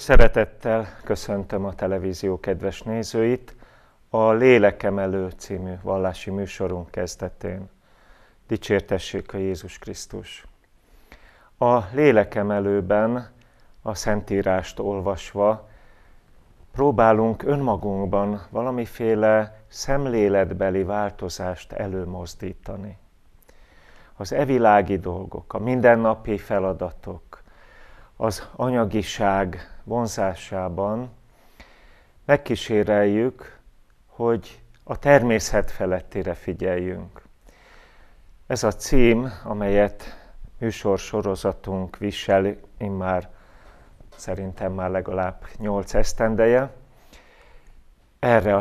Sok szeretettel köszöntöm a televízió kedves nézőit a Lélekem elő című vallási műsorunk kezdetén. Dicsértessék a Jézus Krisztus! A Lélekem előben a Szentírást olvasva próbálunk önmagunkban valamiféle szemléletbeli változást előmozdítani. Az evilági dolgok, a mindennapi feladatok, az anyagiság vonzásában megkíséreljük, hogy a természet felettére figyeljünk. Ez a cím, amelyet sorozatunk visel már szerintem már legalább nyolc esztendeje, erre a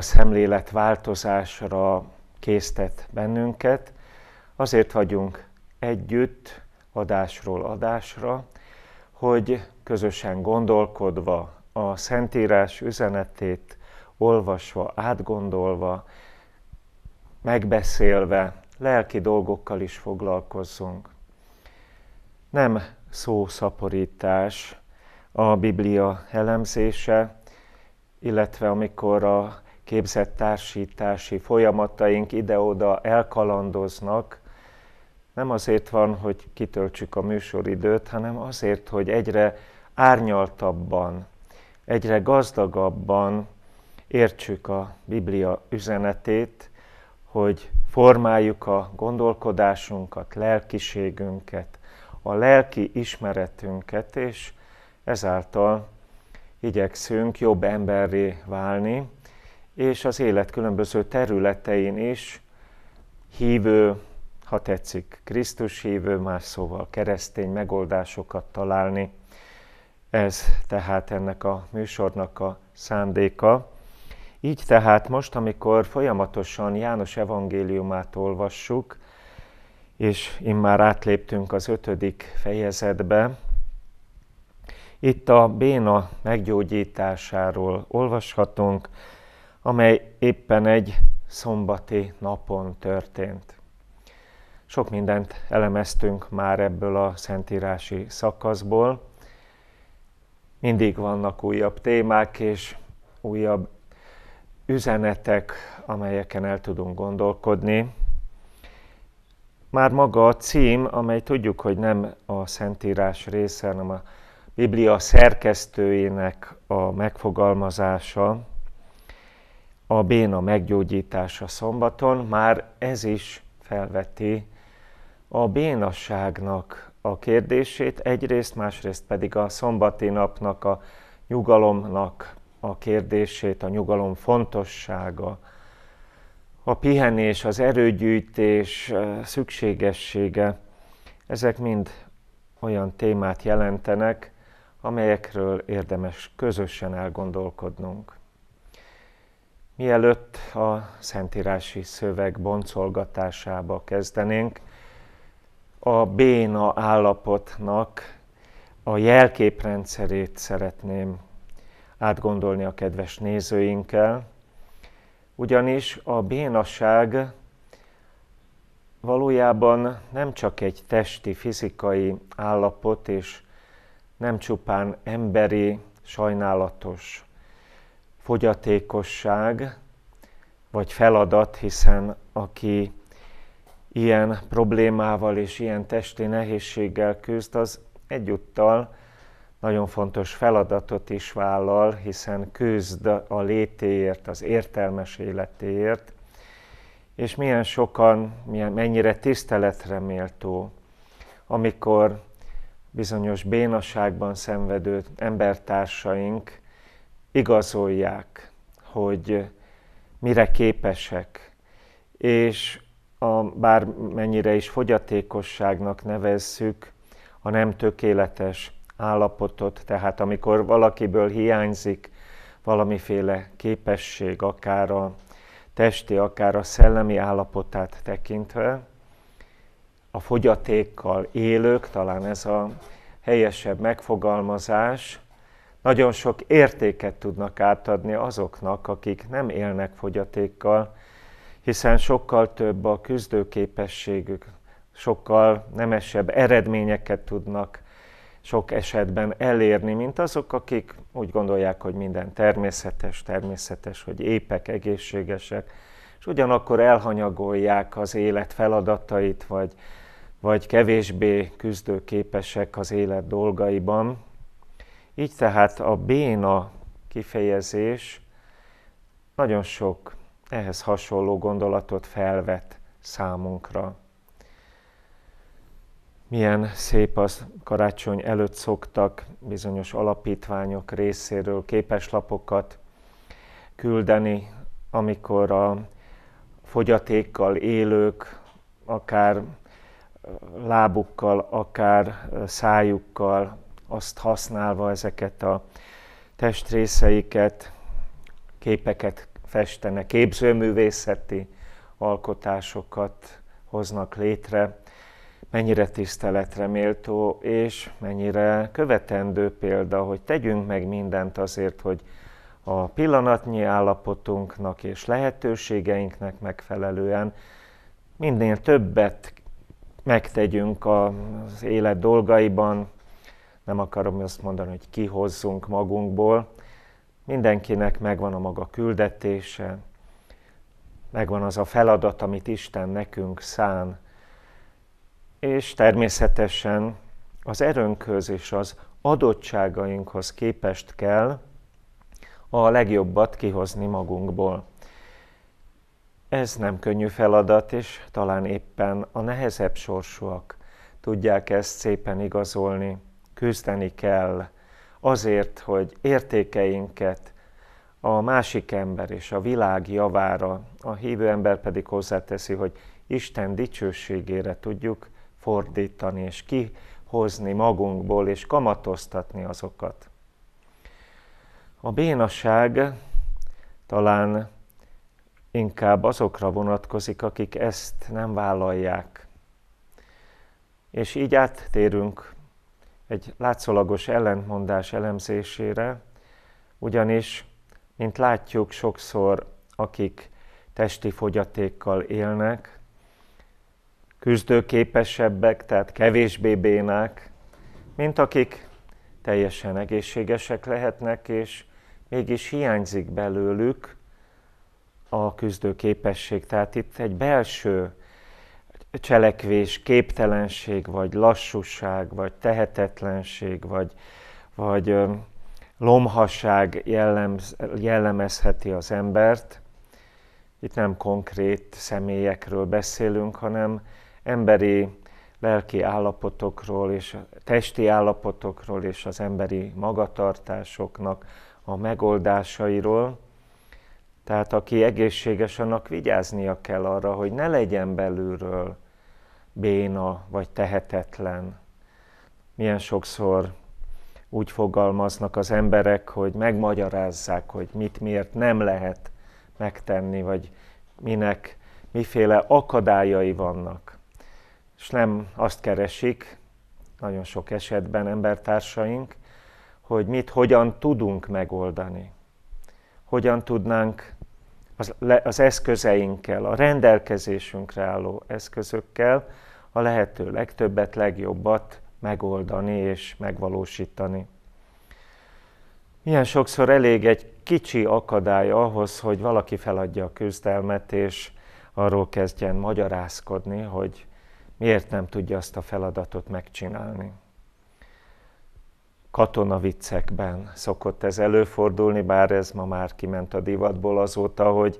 változásra késztet bennünket. Azért vagyunk együtt adásról adásra, hogy közösen gondolkodva, a Szentírás üzenetét olvasva, átgondolva, megbeszélve, lelki dolgokkal is foglalkozzunk. Nem szószaporítás a Biblia elemzése, illetve amikor a képzett társítási folyamataink ide-oda elkalandoznak, nem azért van, hogy kitöltsük a műsoridőt, hanem azért, hogy egyre árnyaltabban, egyre gazdagabban értsük a Biblia üzenetét, hogy formáljuk a gondolkodásunkat, lelkiségünket, a lelki ismeretünket, és ezáltal igyekszünk jobb emberré válni, és az élet különböző területein is hívő ha tetszik, Krisztus hívő, más szóval keresztény megoldásokat találni. Ez tehát ennek a műsornak a szándéka. Így tehát most, amikor folyamatosan János evangéliumát olvassuk, és immár átléptünk az ötödik fejezetbe, itt a béna meggyógyításáról olvashatunk, amely éppen egy szombati napon történt. Sok mindent elemeztünk már ebből a szentírási szakaszból. Mindig vannak újabb témák és újabb üzenetek, amelyeken el tudunk gondolkodni. Már maga a cím, amely tudjuk, hogy nem a Szentírás része, hanem a Biblia szerkesztőinek a megfogalmazása, a béna meggyógyítása szombaton, már ez is felveti a bénasságnak a kérdését, egyrészt, másrészt pedig a szombati napnak, a nyugalomnak a kérdését, a nyugalom fontossága, a pihenés, az erőgyűjtés szükségessége, ezek mind olyan témát jelentenek, amelyekről érdemes közösen elgondolkodnunk. Mielőtt a szentírási szöveg boncolgatásába kezdenénk, a béna állapotnak a jelképrendszerét szeretném átgondolni a kedves nézőinkkel, ugyanis a bénaság valójában nem csak egy testi, fizikai állapot, és nem csupán emberi, sajnálatos fogyatékosság vagy feladat, hiszen aki ilyen problémával és ilyen testi nehézséggel küzd, az egyúttal nagyon fontos feladatot is vállal, hiszen küzd a létéért, az értelmes életéért, és milyen sokan, milyen, mennyire tiszteletre méltó, amikor bizonyos bénaságban szenvedő embertársaink igazolják, hogy mire képesek, és a, bármennyire is fogyatékosságnak nevezzük a nem tökéletes állapotot, tehát amikor valakiből hiányzik valamiféle képesség, akár a testi, akár a szellemi állapotát tekintve, a fogyatékkal élők, talán ez a helyesebb megfogalmazás, nagyon sok értéket tudnak átadni azoknak, akik nem élnek fogyatékkal, hiszen sokkal több a küzdőképességük, sokkal nemesebb eredményeket tudnak sok esetben elérni, mint azok, akik úgy gondolják, hogy minden természetes, természetes, hogy épek, egészségesek, és ugyanakkor elhanyagolják az élet feladatait, vagy, vagy kevésbé küzdőképesek az élet dolgaiban. Így tehát a béna kifejezés nagyon sok ehhez hasonló gondolatot felvet számunkra. Milyen szép az karácsony előtt szoktak bizonyos alapítványok részéről képeslapokat küldeni, amikor a fogyatékkal élők, akár lábukkal, akár szájukkal, azt használva ezeket a testrészeiket, képeket festene, képzőművészeti alkotásokat hoznak létre, mennyire tiszteletre méltó, és mennyire követendő példa, hogy tegyünk meg mindent azért, hogy a pillanatnyi állapotunknak és lehetőségeinknek megfelelően minél többet megtegyünk az élet dolgaiban, nem akarom azt mondani, hogy kihozzunk magunkból, Mindenkinek megvan a maga küldetése, megvan az a feladat, amit Isten nekünk szán, és természetesen az erőnkhöz és az adottságainkhoz képest kell a legjobbat kihozni magunkból. Ez nem könnyű feladat, és talán éppen a nehezebb sorsúak tudják ezt szépen igazolni. Küzdeni kell, azért, hogy értékeinket a másik ember és a világ javára, a hívő ember pedig hozzáteszi, hogy Isten dicsőségére tudjuk fordítani és kihozni magunkból és kamatoztatni azokat. A bénaság talán inkább azokra vonatkozik, akik ezt nem vállalják. És így áttérünk egy látszólagos ellentmondás elemzésére, ugyanis, mint látjuk sokszor, akik testi fogyatékkal élnek, küzdőképesebbek, tehát kevésbé bénák, mint akik teljesen egészségesek lehetnek, és mégis hiányzik belőlük a küzdőképesség. Tehát itt egy belső cselekvés, képtelenség, vagy lassúság, vagy tehetetlenség, vagy, vagy lomhaság jellemz, jellemezheti az embert. Itt nem konkrét személyekről beszélünk, hanem emberi lelki állapotokról és testi állapotokról és az emberi magatartásoknak a megoldásairól. Tehát aki egészséges, annak vigyáznia kell arra, hogy ne legyen belülről béna vagy tehetetlen. Milyen sokszor úgy fogalmaznak az emberek, hogy megmagyarázzák, hogy mit miért nem lehet megtenni, vagy minek miféle akadályai vannak. És nem azt keresik, nagyon sok esetben embertársaink, hogy mit hogyan tudunk megoldani, hogyan tudnánk az, az eszközeinkkel, a rendelkezésünkre álló eszközökkel a lehető legtöbbet, legjobbat megoldani és megvalósítani. Milyen sokszor elég egy kicsi akadály ahhoz, hogy valaki feladja a küzdelmet, és arról kezdjen magyarázkodni, hogy miért nem tudja azt a feladatot megcsinálni katonaviccekben szokott ez előfordulni, bár ez ma már kiment a divatból azóta, hogy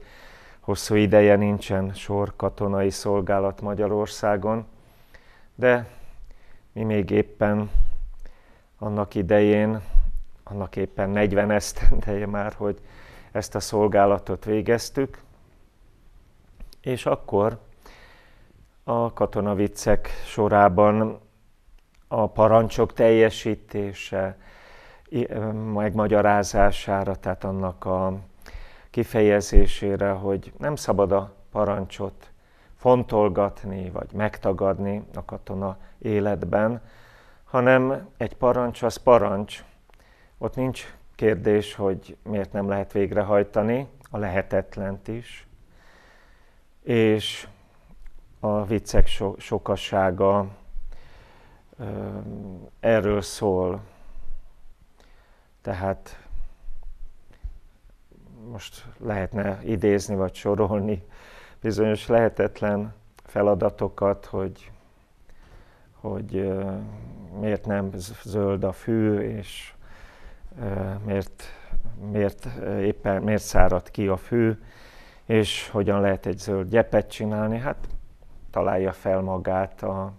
hosszú ideje nincsen sor katonai szolgálat Magyarországon, de mi még éppen annak idején, annak éppen 40 esztendeje már, hogy ezt a szolgálatot végeztük, és akkor a katonavicek sorában a parancsok teljesítése, megmagyarázására, tehát annak a kifejezésére, hogy nem szabad a parancsot fontolgatni vagy megtagadni a katona életben, hanem egy parancs az parancs. Ott nincs kérdés, hogy miért nem lehet végrehajtani a lehetetlent is. És a viccek so- sokassága erről szól. Tehát most lehetne idézni vagy sorolni bizonyos lehetetlen feladatokat, hogy, hogy miért nem zöld a fű, és miért, miért éppen miért szárad ki a fű, és hogyan lehet egy zöld gyepet csinálni. Hát találja fel magát a,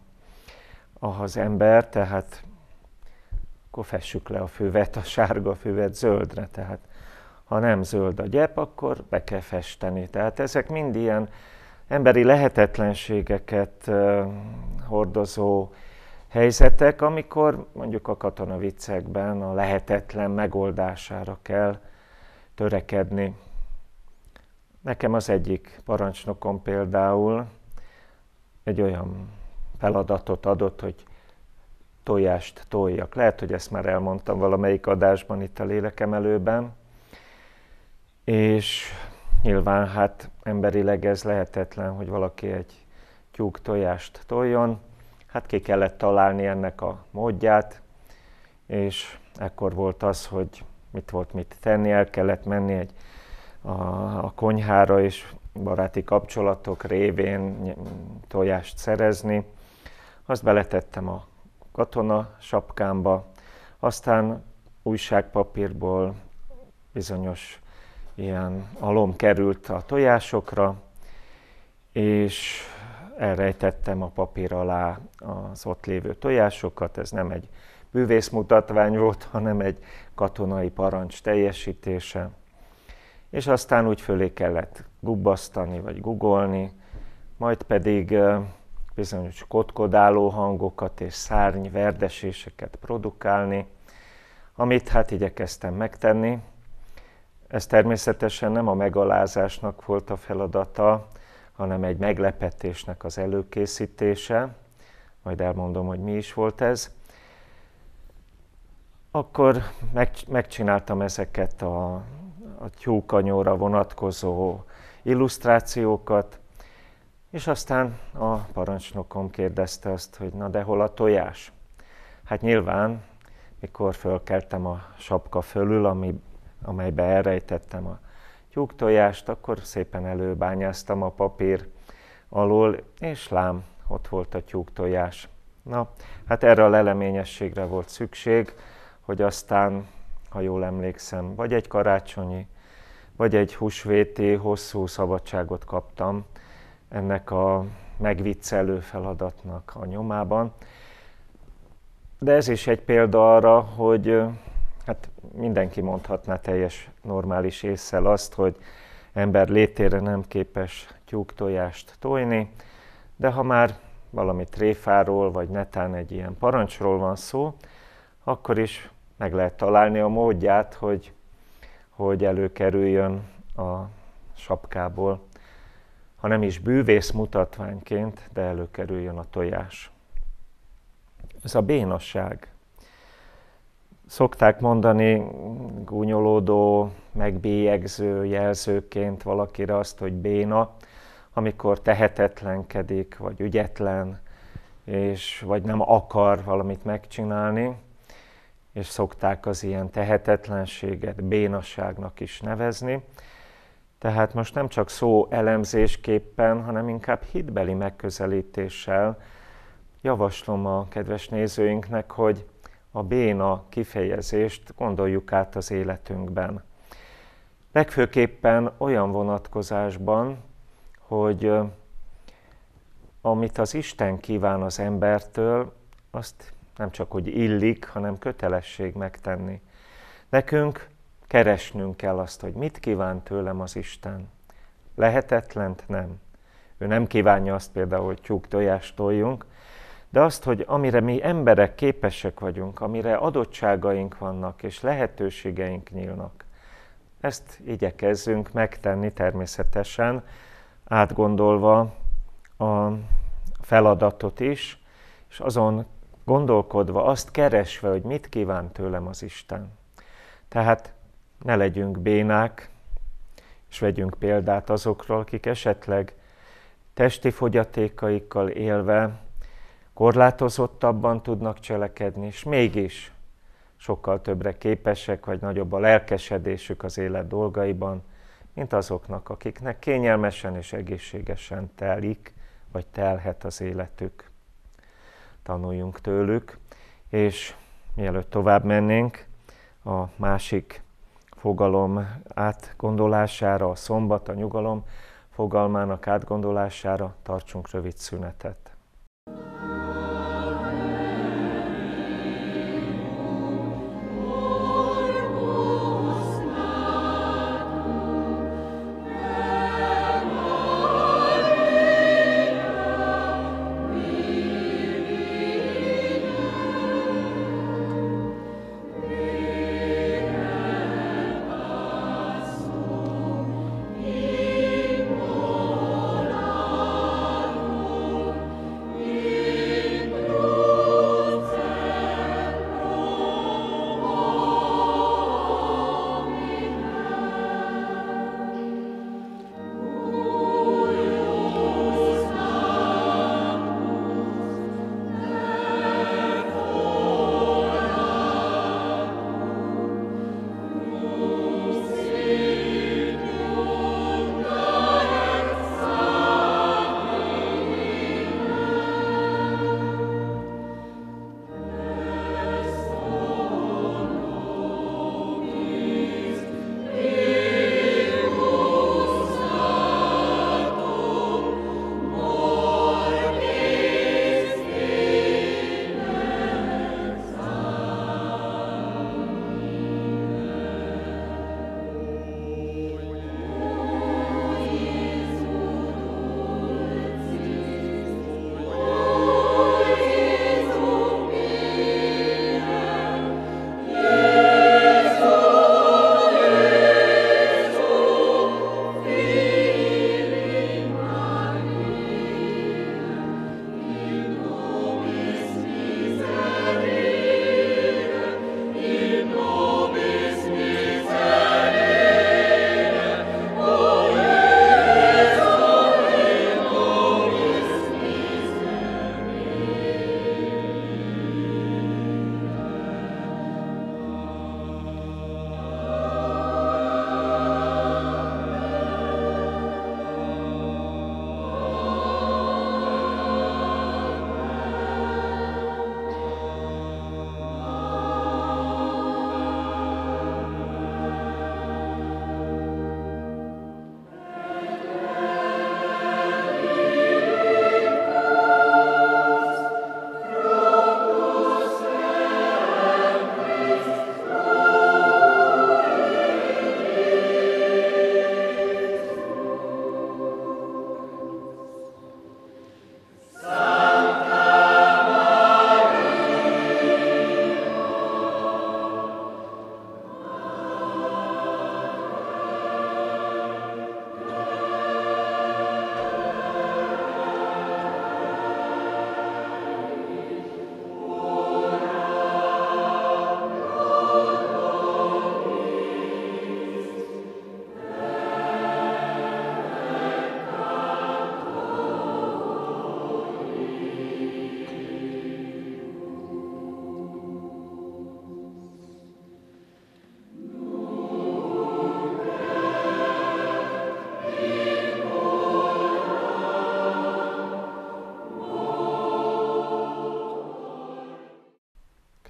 az ember, tehát akkor fessük le a fővet a sárga, a fővet zöldre, tehát ha nem zöld a gyep, akkor be kell festeni. Tehát ezek mind ilyen emberi lehetetlenségeket hordozó helyzetek, amikor mondjuk a katona viccekben a lehetetlen megoldására kell törekedni. Nekem az egyik parancsnokom például egy olyan feladatot adott, hogy tojást toljak. Lehet, hogy ezt már elmondtam valamelyik adásban itt a lélekemelőben, és nyilván hát emberileg ez lehetetlen, hogy valaki egy tyúk tojást toljon. Hát ki kellett találni ennek a módját, és ekkor volt az, hogy mit volt mit tenni, el kellett menni egy, a, a konyhára, és baráti kapcsolatok révén tojást szerezni azt beletettem a katona sapkámba, aztán újságpapírból bizonyos ilyen alom került a tojásokra, és elrejtettem a papír alá az ott lévő tojásokat. Ez nem egy bűvészmutatvány volt, hanem egy katonai parancs teljesítése. És aztán úgy fölé kellett gubbasztani, vagy gugolni, majd pedig bizonyos kotkodáló hangokat és szárny verdeséseket produkálni, amit hát igyekeztem megtenni. Ez természetesen nem a megalázásnak volt a feladata, hanem egy meglepetésnek az előkészítése. Majd elmondom, hogy mi is volt ez. Akkor megcsináltam ezeket a, a tyúkanyóra vonatkozó illusztrációkat, és aztán a parancsnokom kérdezte azt, hogy na de hol a tojás? Hát nyilván, mikor fölkeltem a sapka fölül, ami, amelybe elrejtettem a tojást, akkor szépen előbányáztam a papír alól, és lám, ott volt a tojás. Na, hát erre a leleményességre volt szükség, hogy aztán, ha jól emlékszem, vagy egy karácsonyi, vagy egy húsvéti hosszú szabadságot kaptam, ennek a megviccelő feladatnak a nyomában. De ez is egy példa arra, hogy hát mindenki mondhatná teljes normális észsel azt, hogy ember létére nem képes tyúk tojást tojni, de ha már valami tréfáról, vagy netán egy ilyen parancsról van szó, akkor is meg lehet találni a módját, hogy, hogy előkerüljön a sapkából ha nem is bűvész mutatványként, de előkerüljön a tojás. Ez a bénasság. Szokták mondani gúnyolódó, megbélyegző jelzőként valakire azt, hogy béna, amikor tehetetlenkedik, vagy ügyetlen, és vagy nem akar valamit megcsinálni, és szokták az ilyen tehetetlenséget bénaságnak is nevezni. Tehát most nem csak szó elemzésképpen, hanem inkább hitbeli megközelítéssel javaslom a kedves nézőinknek, hogy a béna kifejezést gondoljuk át az életünkben. Legfőképpen olyan vonatkozásban, hogy amit az Isten kíván az embertől, azt nem csak hogy illik, hanem kötelesség megtenni. Nekünk Keresnünk kell azt, hogy mit kíván tőlem az Isten. Lehetetlent nem. Ő nem kívánja azt például, hogy tyúk tojást toljunk, de azt, hogy amire mi emberek képesek vagyunk, amire adottságaink vannak és lehetőségeink nyílnak, ezt igyekezzünk megtenni természetesen, átgondolva a feladatot is, és azon gondolkodva, azt keresve, hogy mit kíván tőlem az Isten. Tehát ne legyünk bénák, és vegyünk példát azokról, akik esetleg testi fogyatékaikkal élve korlátozottabban tudnak cselekedni, és mégis sokkal többre képesek, vagy nagyobb a lelkesedésük az élet dolgaiban, mint azoknak, akiknek kényelmesen és egészségesen telik, vagy telhet az életük. Tanuljunk tőlük, és mielőtt tovább mennénk, a másik fogalom átgondolására, a szombat, a nyugalom fogalmának átgondolására tartsunk rövid szünetet.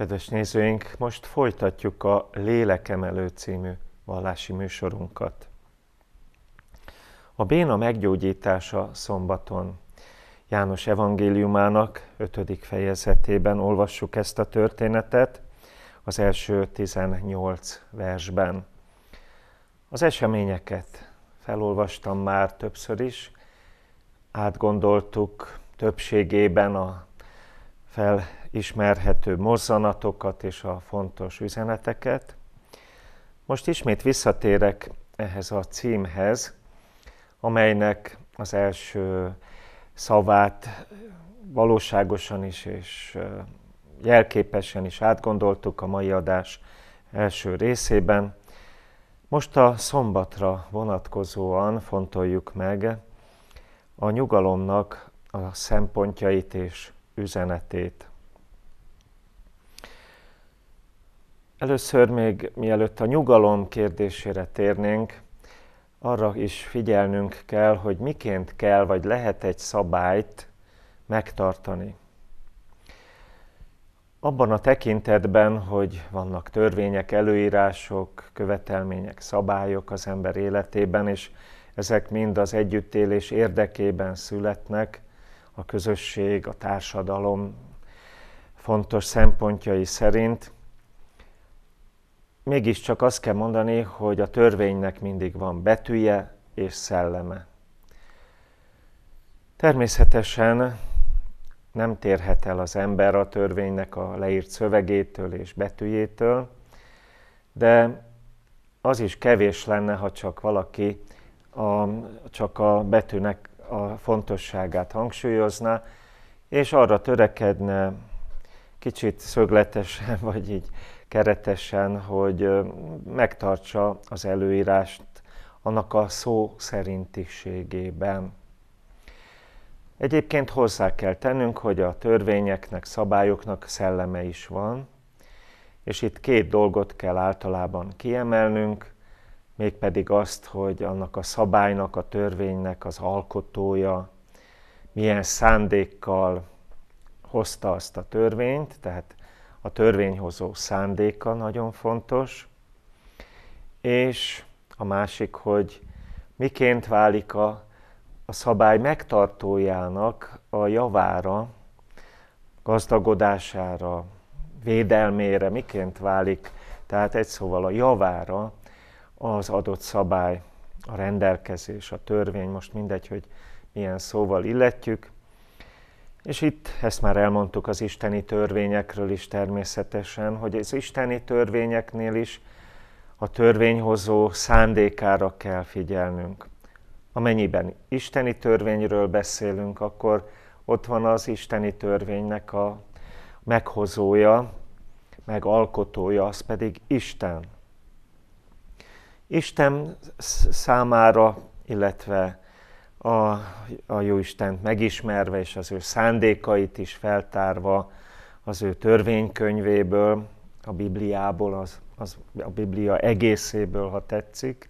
Kedves nézőink, most folytatjuk a Lélekemelő című vallási műsorunkat. A béna meggyógyítása szombaton. János evangéliumának 5. fejezetében olvassuk ezt a történetet, az első 18 versben. Az eseményeket felolvastam már többször is, átgondoltuk többségében a fel ismerhető mozzanatokat és a fontos üzeneteket. Most ismét visszatérek ehhez a címhez, amelynek az első szavát valóságosan is és jelképesen is átgondoltuk a mai adás első részében. Most a szombatra vonatkozóan fontoljuk meg a nyugalomnak a szempontjait és üzenetét. Először még mielőtt a nyugalom kérdésére térnénk, arra is figyelnünk kell, hogy miként kell vagy lehet egy szabályt megtartani. Abban a tekintetben, hogy vannak törvények, előírások, követelmények, szabályok az ember életében, és ezek mind az együttélés érdekében születnek, a közösség, a társadalom fontos szempontjai szerint – mégiscsak azt kell mondani, hogy a törvénynek mindig van betűje és szelleme. Természetesen nem térhet el az ember a törvénynek a leírt szövegétől és betűjétől, de az is kevés lenne, ha csak valaki a, csak a betűnek a fontosságát hangsúlyozna, és arra törekedne kicsit szögletesen, vagy így keretesen, hogy megtartsa az előírást annak a szó szerintiségében. Egyébként hozzá kell tennünk, hogy a törvényeknek, szabályoknak szelleme is van, és itt két dolgot kell általában kiemelnünk, mégpedig azt, hogy annak a szabálynak, a törvénynek az alkotója milyen szándékkal hozta azt a törvényt, tehát a törvényhozó szándéka nagyon fontos, és a másik, hogy miként válik a, a szabály megtartójának a javára, gazdagodására, védelmére, miként válik, tehát egy szóval a javára az adott szabály, a rendelkezés, a törvény, most mindegy, hogy milyen szóval illetjük, és itt ezt már elmondtuk az isteni törvényekről is természetesen, hogy az isteni törvényeknél is a törvényhozó szándékára kell figyelnünk. Amennyiben isteni törvényről beszélünk, akkor ott van az isteni törvénynek a meghozója, megalkotója, az pedig Isten. Isten számára, illetve a, a jó istent megismerve és az ő szándékait is feltárva az ő törvénykönyvéből, a Bibliából, az, az, a Biblia egészéből, ha tetszik.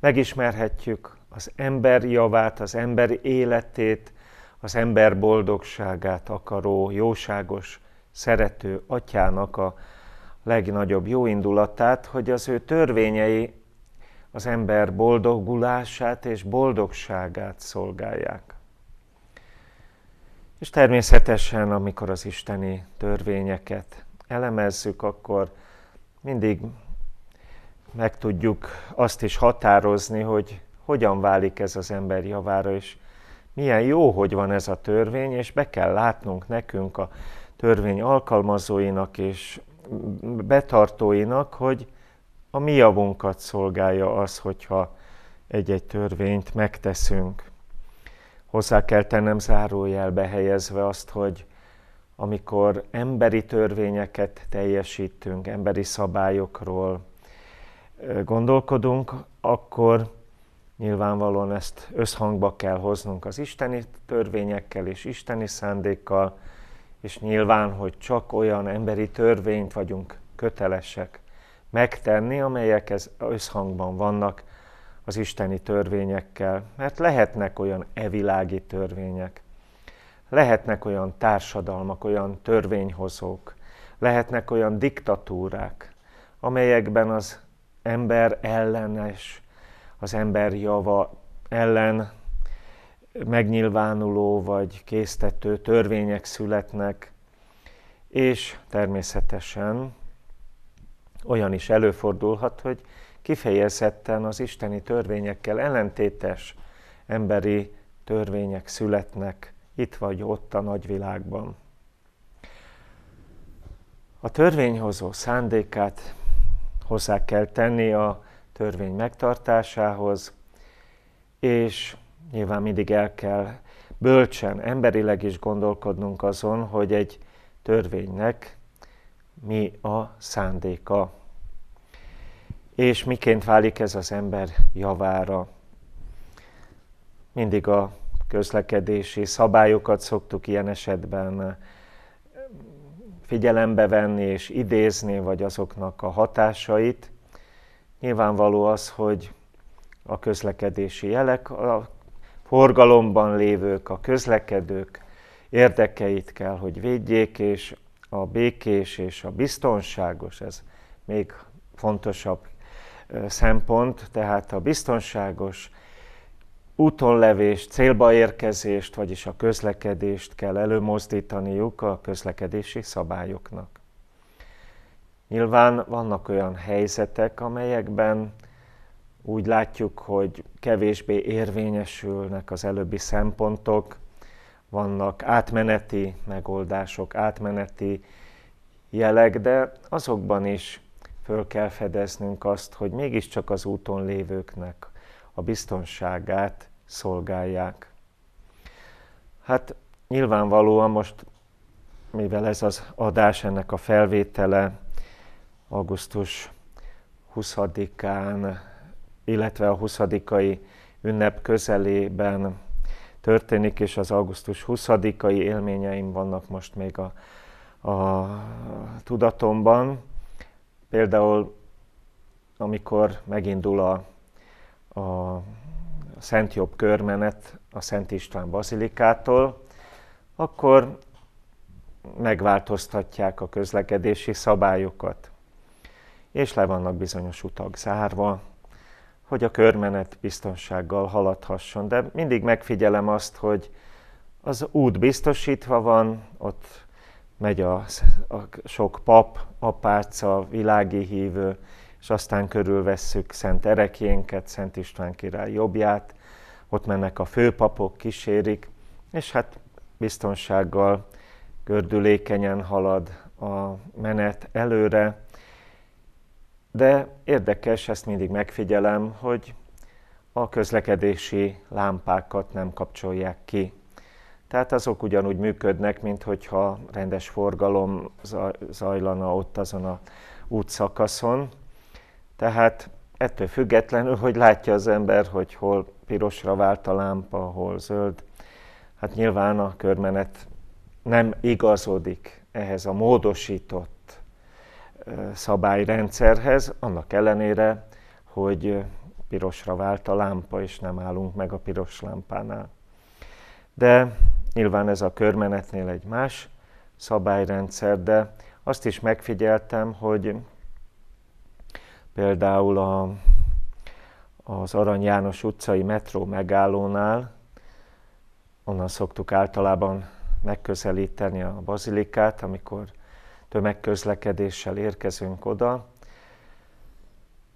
Megismerhetjük az ember javát, az ember életét, az ember boldogságát akaró, jóságos, szerető atyának a legnagyobb jóindulatát, hogy az ő törvényei az ember boldogulását és boldogságát szolgálják. És természetesen, amikor az isteni törvényeket elemezzük, akkor mindig meg tudjuk azt is határozni, hogy hogyan válik ez az ember javára, és milyen jó, hogy van ez a törvény, és be kell látnunk nekünk a törvény alkalmazóinak és betartóinak, hogy a mi javunkat szolgálja az, hogyha egy-egy törvényt megteszünk. Hozzá kell tennem zárójelbe helyezve azt, hogy amikor emberi törvényeket teljesítünk, emberi szabályokról gondolkodunk, akkor nyilvánvalóan ezt összhangba kell hoznunk az isteni törvényekkel és isteni szándékkal, és nyilván, hogy csak olyan emberi törvényt vagyunk kötelesek megtenni, amelyek ez összhangban vannak az isteni törvényekkel, mert lehetnek olyan evilági törvények, lehetnek olyan társadalmak, olyan törvényhozók, lehetnek olyan diktatúrák, amelyekben az ember ellenes, az ember java ellen megnyilvánuló vagy késztető törvények születnek, és természetesen olyan is előfordulhat, hogy kifejezetten az isteni törvényekkel ellentétes emberi törvények születnek itt vagy ott a nagyvilágban. A törvényhozó szándékát hozzá kell tenni a törvény megtartásához, és nyilván mindig el kell bölcsen, emberileg is gondolkodnunk azon, hogy egy törvénynek mi a szándéka, és miként válik ez az ember javára. Mindig a közlekedési szabályokat szoktuk ilyen esetben eh, figyelembe venni és idézni, vagy azoknak a hatásait. Nyilvánvaló az, hogy a közlekedési jelek, a forgalomban lévők, a közlekedők érdekeit kell, hogy védjék, és a békés és a biztonságos, ez még fontosabb szempont, tehát a biztonságos útonlevést, célba érkezést, vagyis a közlekedést kell előmozdítaniuk a közlekedési szabályoknak. Nyilván vannak olyan helyzetek, amelyekben úgy látjuk, hogy kevésbé érvényesülnek az előbbi szempontok, vannak átmeneti megoldások, átmeneti jelek, de azokban is föl kell fedeznünk azt, hogy mégiscsak az úton lévőknek a biztonságát szolgálják. Hát nyilvánvalóan most, mivel ez az adás, ennek a felvétele augusztus 20-án, illetve a 20-ai ünnep közelében történik, és az augusztus 20-ai élményeim vannak most még a, a tudatomban. Például, amikor megindul a, a Szent Jobb körmenet a Szent István Bazilikától, akkor megváltoztatják a közlekedési szabályokat, és le vannak bizonyos utak zárva, hogy a körmenet biztonsággal haladhasson. De mindig megfigyelem azt, hogy az út biztosítva van, ott megy a, a sok pap, apáca, világi hívő, és aztán körülvesszük Szent Erekénket, Szent István király jobbját, ott mennek a főpapok, kísérik, és hát biztonsággal gördülékenyen halad a menet előre, de érdekes, ezt mindig megfigyelem, hogy a közlekedési lámpákat nem kapcsolják ki. Tehát azok ugyanúgy működnek, mint hogyha rendes forgalom zajlana ott azon a útszakaszon. Tehát ettől függetlenül, hogy látja az ember, hogy hol pirosra vált a lámpa, hol zöld, hát nyilván a körmenet nem igazodik ehhez a módosított szabályrendszerhez, annak ellenére, hogy pirosra vált a lámpa, és nem állunk meg a piros lámpánál. De nyilván ez a körmenetnél egy más szabályrendszer, de azt is megfigyeltem, hogy például a, az Arany János utcai metró megállónál, onnan szoktuk általában megközelíteni a bazilikát, amikor tömegközlekedéssel érkezünk oda.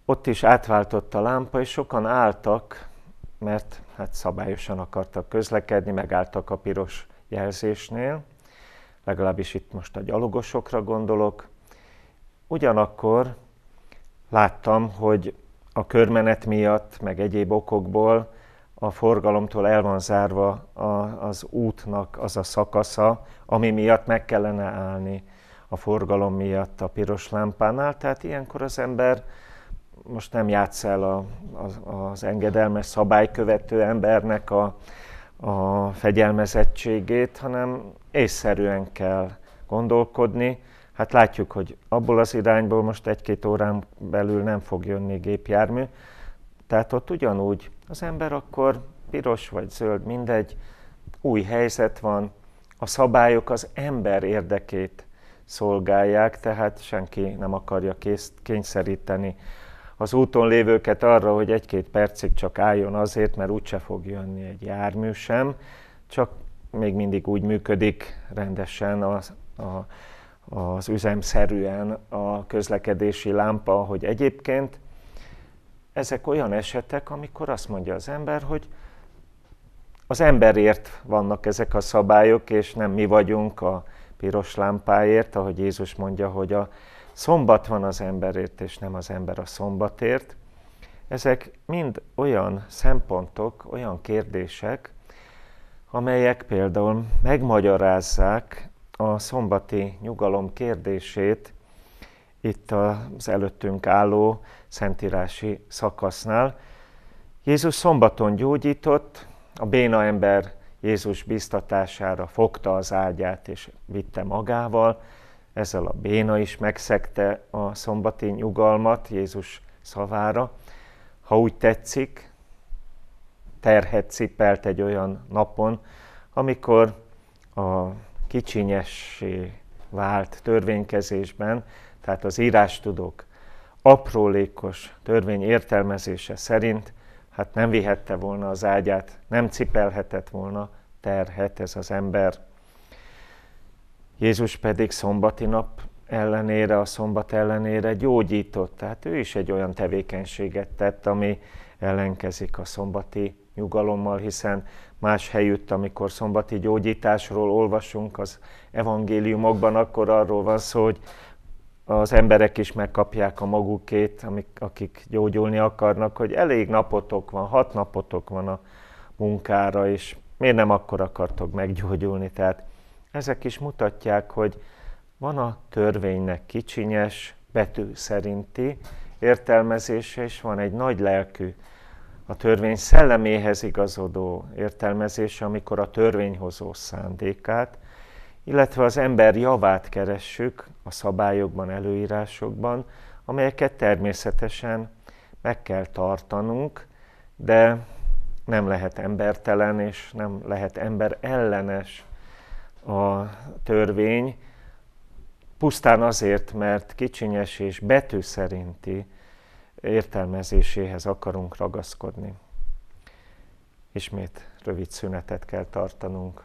Ott is átváltott a lámpa, és sokan álltak, mert hát szabályosan akartak közlekedni, megálltak a piros jelzésnél, legalábbis itt most a gyalogosokra gondolok. Ugyanakkor láttam, hogy a körmenet miatt, meg egyéb okokból a forgalomtól el van zárva a, az útnak az a szakasza, ami miatt meg kellene állni a forgalom miatt a piros lámpánál, tehát ilyenkor az ember most nem játsz el a, az, az engedelmes szabálykövető embernek a, a fegyelmezettségét, hanem észszerűen kell gondolkodni. Hát látjuk, hogy abból az irányból most egy-két órán belül nem fog jönni gépjármű, tehát ott ugyanúgy az ember akkor piros vagy zöld, mindegy, új helyzet van, a szabályok az ember érdekét szolgálják, tehát senki nem akarja kész, kényszeríteni az úton lévőket arra, hogy egy-két percig csak álljon azért, mert úgyse fog jönni egy jármű sem, csak még mindig úgy működik rendesen az, a, az üzemszerűen a közlekedési lámpa, hogy egyébként ezek olyan esetek, amikor azt mondja az ember, hogy az emberért vannak ezek a szabályok, és nem mi vagyunk a, piros lámpáért, ahogy Jézus mondja, hogy a szombat van az emberért, és nem az ember a szombatért. Ezek mind olyan szempontok, olyan kérdések, amelyek például megmagyarázzák a szombati nyugalom kérdését itt az előttünk álló szentírási szakasznál. Jézus szombaton gyógyított, a béna ember Jézus biztatására fogta az ágyát és vitte magával. Ezzel a béna is megszegte a szombati nyugalmat Jézus szavára. Ha úgy tetszik, terhet cipelt egy olyan napon, amikor a kicsinyessé vált törvénykezésben, tehát az írástudók aprólékos törvény értelmezése szerint hát nem vihette volna az ágyát, nem cipelhetett volna terhet ez az ember. Jézus pedig szombati nap ellenére, a szombat ellenére gyógyított. Tehát ő is egy olyan tevékenységet tett, ami ellenkezik a szombati nyugalommal, hiszen más helyütt, amikor szombati gyógyításról olvasunk az evangéliumokban, akkor arról van szó, hogy az emberek is megkapják a magukét, amik, akik gyógyulni akarnak, hogy elég napotok van, hat napotok van a munkára, és miért nem akkor akartok meggyógyulni? Tehát ezek is mutatják, hogy van a törvénynek kicsinyes, betű szerinti értelmezése, és van egy nagy lelkű, a törvény szelleméhez igazodó értelmezése, amikor a törvényhozó szándékát illetve az ember javát keressük a szabályokban, előírásokban, amelyeket természetesen meg kell tartanunk, de nem lehet embertelen és nem lehet ember ellenes a törvény, pusztán azért, mert kicsinyes és betű szerinti értelmezéséhez akarunk ragaszkodni. Ismét rövid szünetet kell tartanunk.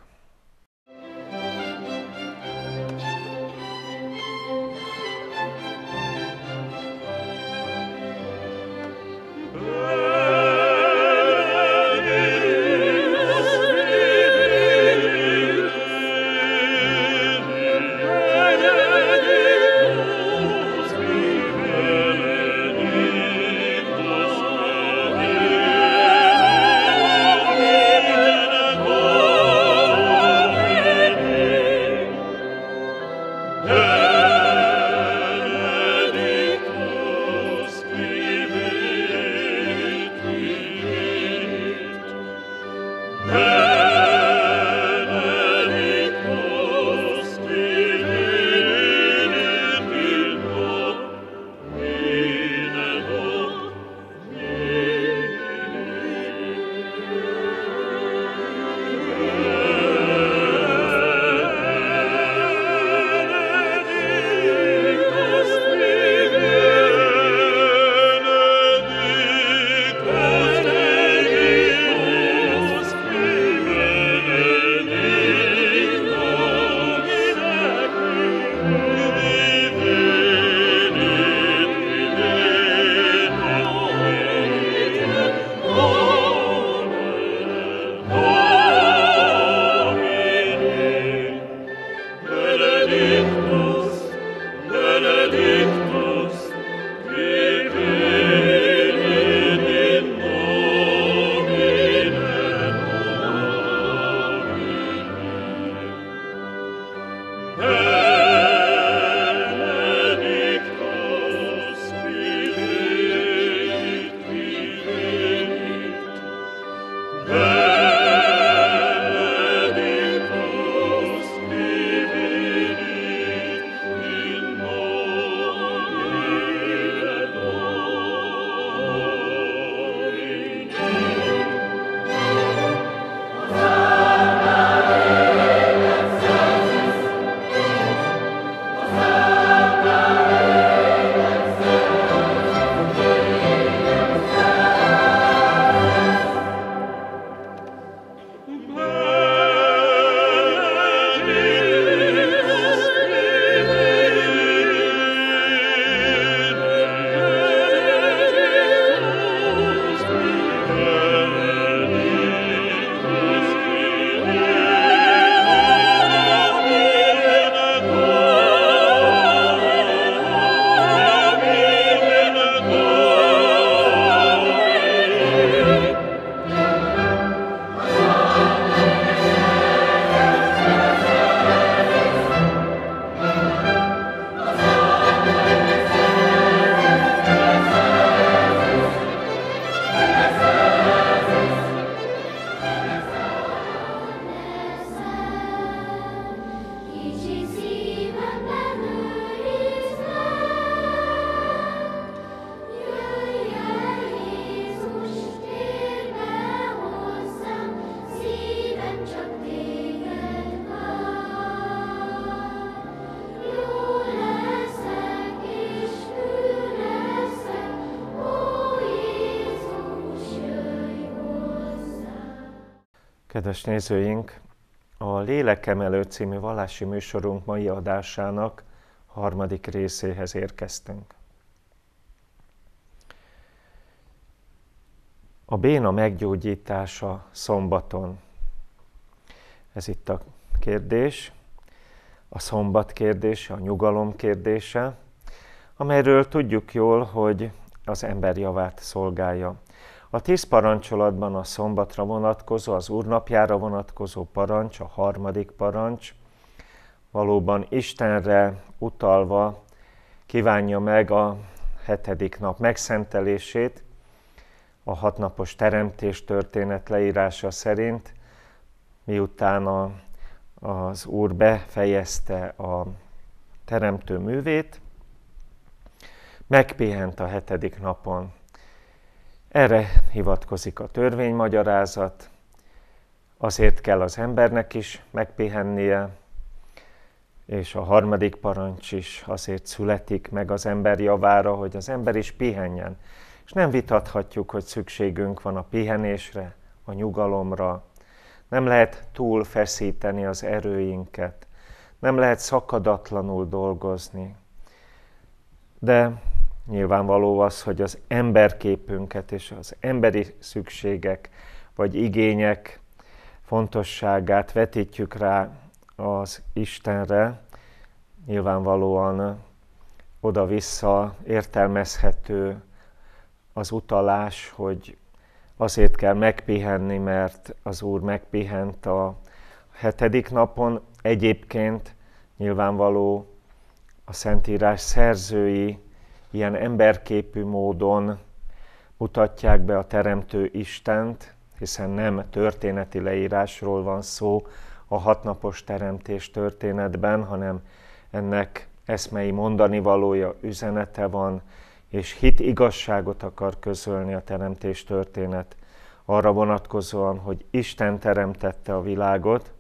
Kedves nézőink, a Lélekemelő című vallási műsorunk mai adásának harmadik részéhez érkeztünk. A béna meggyógyítása szombaton. Ez itt a kérdés, a szombat kérdése, a nyugalom kérdése, amelyről tudjuk jól, hogy az ember javát szolgálja. A tíz parancsolatban a szombatra vonatkozó, az úrnapjára vonatkozó parancs, a harmadik parancs, valóban Istenre utalva kívánja meg a hetedik nap megszentelését, a hatnapos teremtés történet leírása szerint, miután a, az Úr befejezte a teremtő művét, megpihent a hetedik napon. Erre hivatkozik a törvénymagyarázat, azért kell az embernek is megpihennie, és a harmadik parancs is azért születik meg az ember javára, hogy az ember is pihenjen. És nem vitathatjuk, hogy szükségünk van a pihenésre, a nyugalomra. Nem lehet túl feszíteni az erőinket, nem lehet szakadatlanul dolgozni. De nyilvánvaló az, hogy az emberképünket és az emberi szükségek vagy igények fontosságát vetítjük rá az Istenre, nyilvánvalóan oda-vissza értelmezhető az utalás, hogy azért kell megpihenni, mert az Úr megpihent a hetedik napon. Egyébként nyilvánvaló a Szentírás szerzői ilyen emberképű módon mutatják be a Teremtő Istent, hiszen nem történeti leírásról van szó a hatnapos teremtés történetben, hanem ennek eszmei mondani valója, üzenete van, és hit igazságot akar közölni a teremtés történet arra vonatkozóan, hogy Isten teremtette a világot,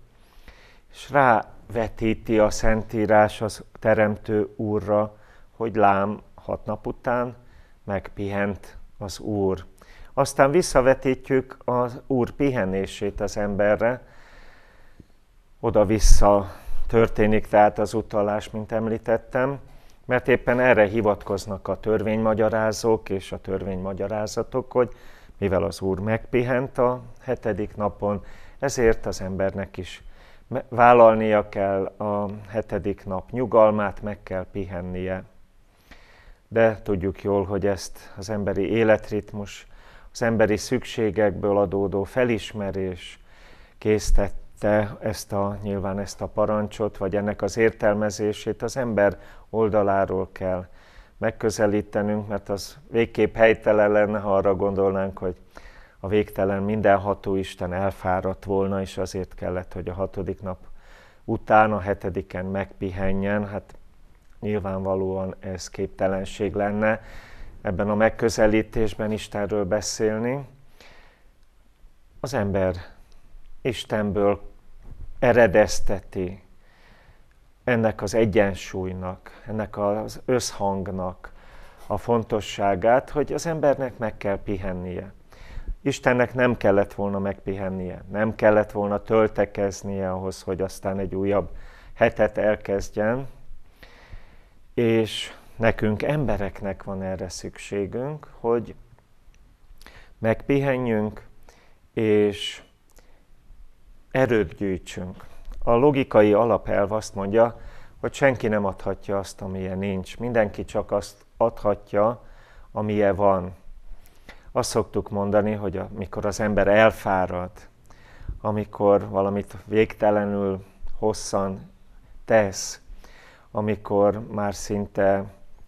és rávetíti a Szentírás az Teremtő Úrra, hogy lám hat nap után megpihent az Úr. Aztán visszavetítjük az Úr pihenését az emberre, oda-vissza történik tehát az utalás, mint említettem, mert éppen erre hivatkoznak a törvénymagyarázók és a törvénymagyarázatok, hogy mivel az Úr megpihent a hetedik napon, ezért az embernek is vállalnia kell a hetedik nap nyugalmát, meg kell pihennie de tudjuk jól, hogy ezt az emberi életritmus, az emberi szükségekből adódó felismerés késztette ezt a, nyilván ezt a parancsot, vagy ennek az értelmezését az ember oldaláról kell megközelítenünk, mert az végképp helytelen lenne, ha arra gondolnánk, hogy a végtelen mindenható Isten elfáradt volna, és azért kellett, hogy a hatodik nap után, a hetediken megpihenjen. Hát nyilvánvalóan ez képtelenség lenne ebben a megközelítésben Istenről beszélni. Az ember Istenből eredezteti ennek az egyensúlynak, ennek az összhangnak a fontosságát, hogy az embernek meg kell pihennie. Istennek nem kellett volna megpihennie, nem kellett volna töltekeznie ahhoz, hogy aztán egy újabb hetet elkezdjen, és nekünk embereknek van erre szükségünk, hogy megpihenjünk, és erőt gyűjtsünk. A logikai alapelv azt mondja, hogy senki nem adhatja azt, amilyen nincs. Mindenki csak azt adhatja, amilyen van. Azt szoktuk mondani, hogy amikor az ember elfárad, amikor valamit végtelenül hosszan tesz, amikor már szinte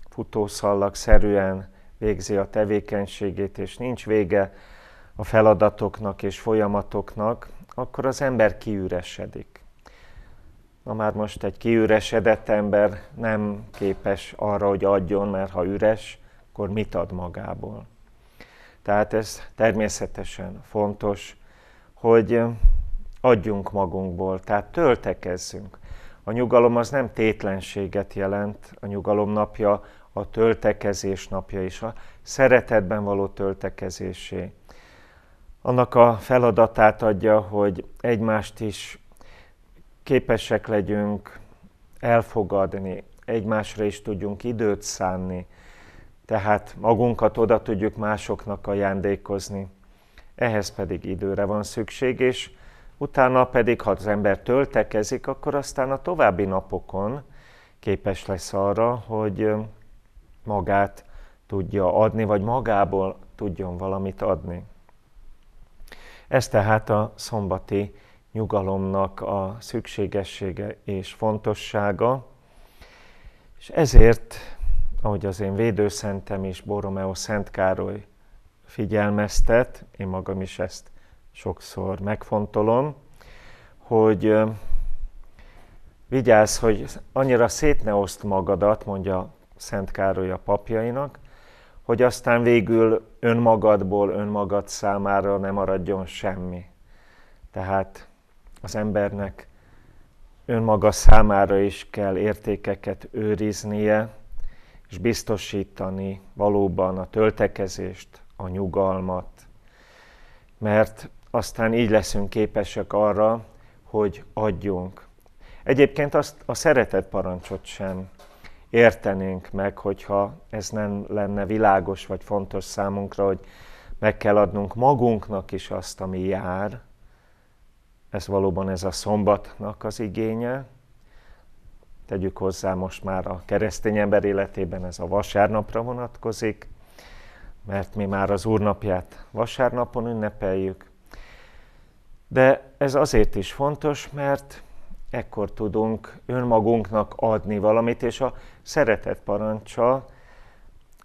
futószallag szerűen végzi a tevékenységét, és nincs vége a feladatoknak és folyamatoknak, akkor az ember kiüresedik. Na már most egy kiüresedett ember nem képes arra, hogy adjon, mert ha üres, akkor mit ad magából. Tehát ez természetesen fontos, hogy adjunk magunkból, tehát töltekezzünk. A nyugalom az nem tétlenséget jelent, a nyugalom napja a töltekezés napja és a szeretetben való töltekezésé. Annak a feladatát adja, hogy egymást is képesek legyünk elfogadni, egymásra is tudjunk időt szánni, tehát magunkat oda tudjuk másoknak ajándékozni. Ehhez pedig időre van szükség, és utána pedig, ha az ember töltekezik, akkor aztán a további napokon képes lesz arra, hogy magát tudja adni, vagy magából tudjon valamit adni. Ez tehát a szombati nyugalomnak a szükségessége és fontossága, és ezért, ahogy az én védőszentem is Borromeo Szent Károly figyelmeztet, én magam is ezt sokszor megfontolom, hogy vigyázz, hogy annyira szét ne oszt magadat, mondja Szent Károly a papjainak, hogy aztán végül önmagadból, önmagad számára nem maradjon semmi. Tehát az embernek önmaga számára is kell értékeket őriznie, és biztosítani valóban a töltekezést, a nyugalmat, mert aztán így leszünk képesek arra, hogy adjunk. Egyébként azt a szeretet parancsot sem értenénk meg, hogyha ez nem lenne világos vagy fontos számunkra, hogy meg kell adnunk magunknak is azt, ami jár. Ez valóban ez a szombatnak az igénye. Tegyük hozzá most már a keresztény ember életében ez a vasárnapra vonatkozik, mert mi már az úrnapját vasárnapon ünnepeljük, de ez azért is fontos, mert ekkor tudunk önmagunknak adni valamit, és a szeretet parancsa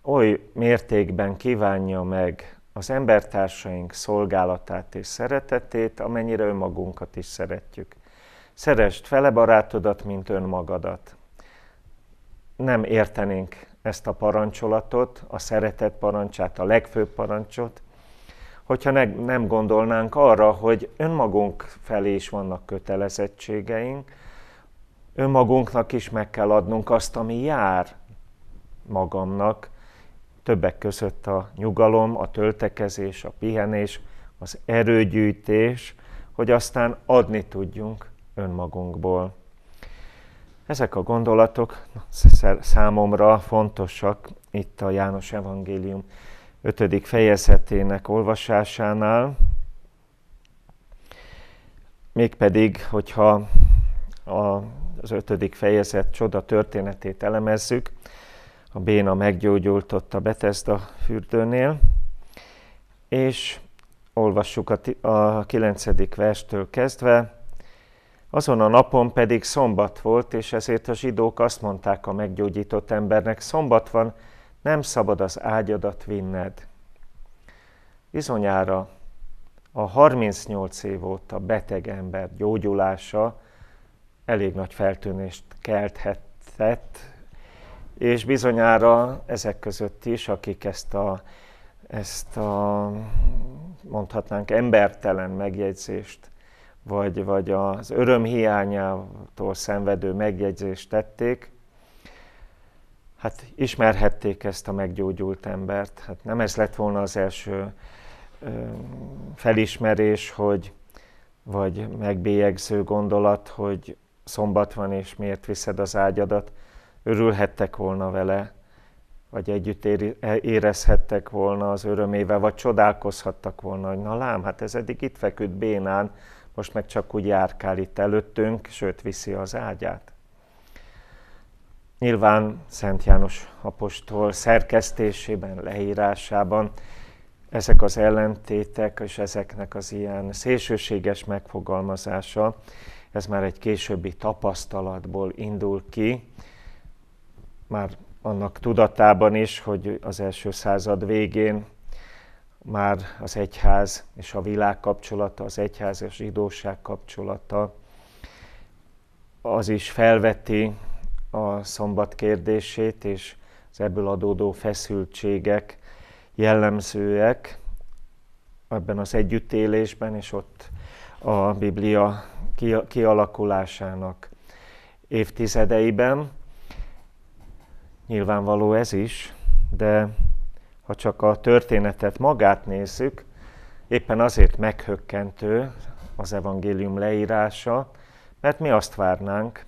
oly mértékben kívánja meg az embertársaink szolgálatát és szeretetét, amennyire önmagunkat is szeretjük. Szeresd fele barátodat, mint önmagadat. Nem értenénk ezt a parancsolatot, a szeretet parancsát, a legfőbb parancsot, hogyha ne, nem gondolnánk arra, hogy önmagunk felé is vannak kötelezettségeink, önmagunknak is meg kell adnunk azt, ami jár magamnak, többek között a nyugalom, a töltekezés, a pihenés, az erőgyűjtés, hogy aztán adni tudjunk önmagunkból. Ezek a gondolatok számomra fontosak itt a János Evangélium 5. fejezetének olvasásánál, mégpedig, hogyha az 5. fejezet csoda történetét elemezzük, a béna meggyógyultott a Bethesda fürdőnél, és olvassuk a, a 9. verstől kezdve, azon a napon pedig szombat volt, és ezért a zsidók azt mondták a meggyógyított embernek, szombat van, nem szabad az ágyadat vinned. Bizonyára a 38 év óta beteg ember gyógyulása elég nagy feltűnést kelthetett, és bizonyára ezek között is, akik ezt a, ezt a mondhatnánk embertelen megjegyzést, vagy, vagy az öröm hiányától szenvedő megjegyzést tették, hát ismerhették ezt a meggyógyult embert. Hát nem ez lett volna az első felismerés, hogy, vagy megbélyegző gondolat, hogy szombat van és miért viszed az ágyadat. Örülhettek volna vele, vagy együtt e, érezhettek volna az örömével, vagy csodálkozhattak volna, hogy na lám, hát ez eddig itt feküdt bénán, most meg csak úgy járkál itt előttünk, sőt viszi az ágyát. Nyilván Szent János apostol szerkesztésében, leírásában ezek az ellentétek és ezeknek az ilyen szélsőséges megfogalmazása, ez már egy későbbi tapasztalatból indul ki, már annak tudatában is, hogy az első század végén már az egyház és a világ kapcsolata, az egyház és zsidóság kapcsolata, az is felveti a szombat kérdését, és az ebből adódó feszültségek jellemzőek ebben az együttélésben, és ott a Biblia kialakulásának évtizedeiben. Nyilvánvaló ez is, de ha csak a történetet magát nézzük, éppen azért meghökkentő az evangélium leírása, mert mi azt várnánk,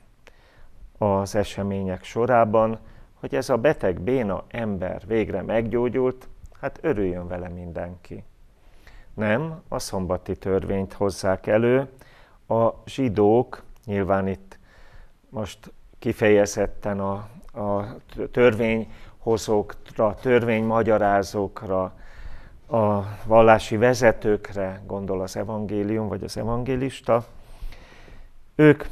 az események sorában, hogy ez a beteg béna ember végre meggyógyult, hát örüljön vele mindenki. Nem, a szombati törvényt hozzák elő, a zsidók, nyilván itt most kifejezetten a, a törvényhozókra, törvénymagyarázókra, a vallási vezetőkre gondol az evangélium vagy az evangélista, ők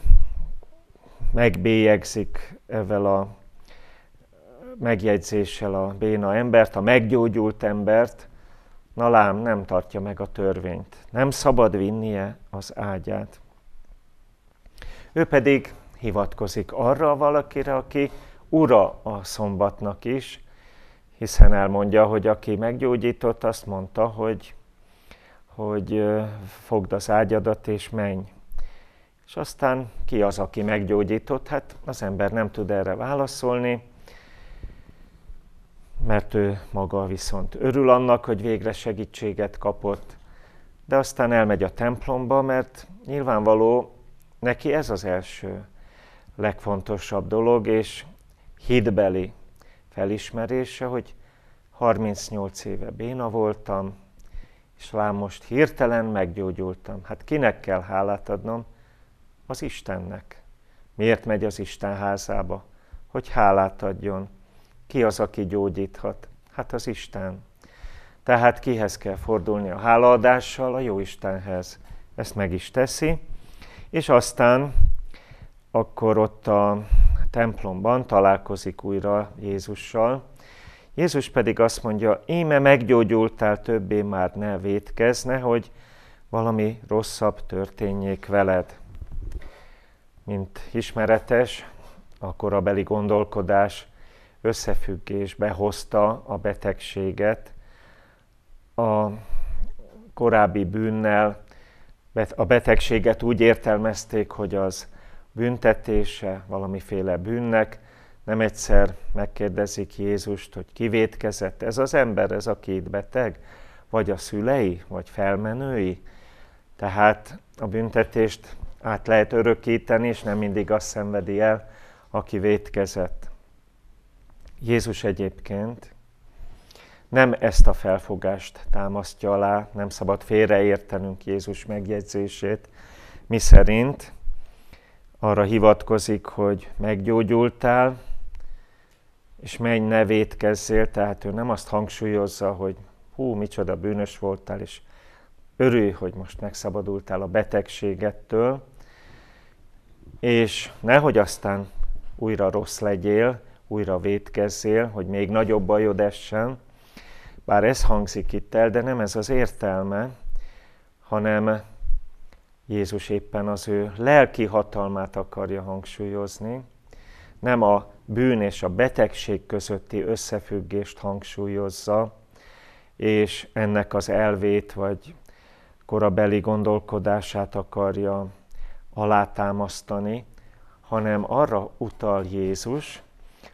megbélyegzik evel a megjegyzéssel a béna embert, a meggyógyult embert, na lám, nem tartja meg a törvényt. Nem szabad vinnie az ágyát. Ő pedig hivatkozik arra a valakire, aki ura a szombatnak is, hiszen elmondja, hogy aki meggyógyított, azt mondta, hogy, hogy fogd az ágyadat és menj. És aztán ki az, aki meggyógyított? Hát az ember nem tud erre válaszolni, mert ő maga viszont örül annak, hogy végre segítséget kapott, de aztán elmegy a templomba, mert nyilvánvaló neki ez az első legfontosabb dolog, és hitbeli felismerése, hogy 38 éve béna voltam, és lám most hirtelen meggyógyultam. Hát kinek kell hálát adnom? az Istennek. Miért megy az Isten házába? Hogy hálát adjon. Ki az, aki gyógyíthat? Hát az Isten. Tehát kihez kell fordulni a hálaadással? A jó Istenhez. Ezt meg is teszi. És aztán akkor ott a templomban találkozik újra Jézussal. Jézus pedig azt mondja, éme meggyógyultál, többé már ne vétkezne, hogy valami rosszabb történjék veled mint ismeretes, a korabeli gondolkodás összefüggésbe hozta a betegséget a korábbi bűnnel. A betegséget úgy értelmezték, hogy az büntetése valamiféle bűnnek. Nem egyszer megkérdezik Jézust, hogy kivétkezett ez az ember, ez a két beteg, vagy a szülei, vagy felmenői. Tehát a büntetést át lehet örökíteni, és nem mindig azt szenvedi el, aki vétkezett. Jézus egyébként nem ezt a felfogást támasztja alá, nem szabad félreértenünk Jézus megjegyzését, mi szerint arra hivatkozik, hogy meggyógyultál, és menj, ne vétkezzél, tehát ő nem azt hangsúlyozza, hogy hú, micsoda bűnös voltál, és örülj, hogy most megszabadultál a betegségettől, és nehogy aztán újra rossz legyél, újra vétkezzél, hogy még nagyobb bajod essen. Bár ez hangzik itt el, de nem ez az értelme, hanem Jézus éppen az ő lelki hatalmát akarja hangsúlyozni, nem a bűn és a betegség közötti összefüggést hangsúlyozza, és ennek az elvét vagy korabeli gondolkodását akarja alátámasztani, hanem arra utal Jézus,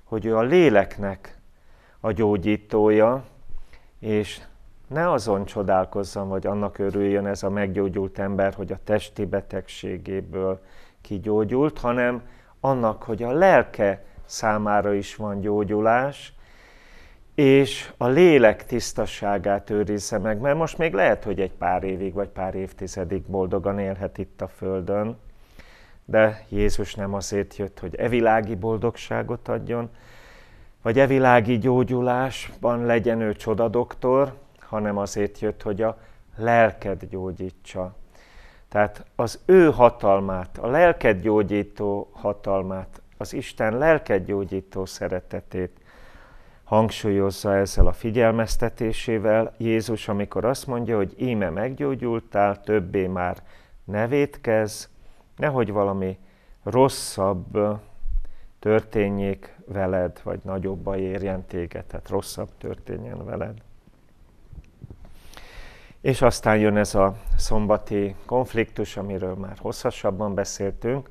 hogy ő a léleknek a gyógyítója, és ne azon csodálkozzon, vagy annak örüljön ez a meggyógyult ember, hogy a testi betegségéből kigyógyult, hanem annak, hogy a lelke számára is van gyógyulás, és a lélek tisztaságát őrizze meg, mert most még lehet, hogy egy pár évig vagy pár évtizedig boldogan élhet itt a Földön, de Jézus nem azért jött, hogy evilági boldogságot adjon, vagy evilági gyógyulásban legyen ő csodadoktor, hanem azért jött, hogy a lelked gyógyítsa. Tehát az ő hatalmát, a lelked gyógyító hatalmát, az Isten lelked gyógyító szeretetét hangsúlyozza ezzel a figyelmeztetésével Jézus, amikor azt mondja, hogy íme meggyógyultál, többé már nevét kezd, Nehogy valami rosszabb történjék veled, vagy baj érjen téged, tehát rosszabb történjen veled. És aztán jön ez a szombati konfliktus, amiről már hosszasabban beszéltünk,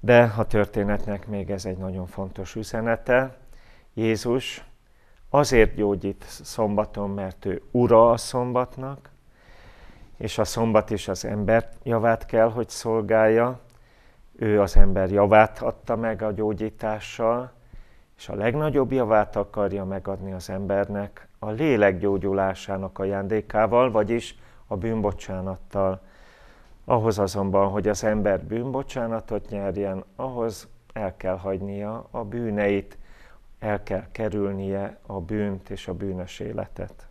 de a történetnek még ez egy nagyon fontos üzenete. Jézus azért gyógyít szombaton, mert ő ura a szombatnak, és a szombat is az ember javát kell, hogy szolgálja. Ő az ember javát adta meg a gyógyítással, és a legnagyobb javát akarja megadni az embernek a lélek gyógyulásának ajándékával, vagyis a bűnbocsánattal. Ahhoz azonban, hogy az ember bűnbocsánatot nyerjen, ahhoz el kell hagynia a bűneit, el kell kerülnie a bűnt és a bűnös életet.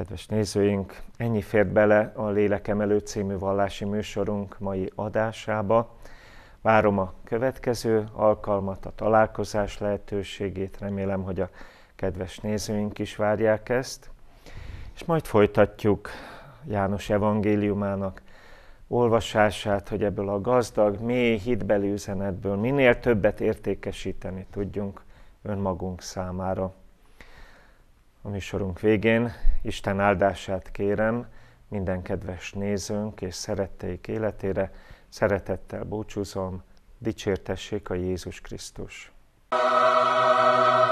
Kedves nézőink, ennyi fért bele a Lélekemelő című vallási műsorunk mai adásába. Várom a következő alkalmat, a találkozás lehetőségét, remélem, hogy a kedves nézőink is várják ezt. És majd folytatjuk János evangéliumának olvasását, hogy ebből a gazdag, mély hitbeli üzenetből minél többet értékesíteni tudjunk önmagunk számára. A műsorunk végén Isten áldását kérem minden kedves nézőnk és szeretteik életére. Szeretettel búcsúzom, dicsértessék a Jézus Krisztus! Thank you.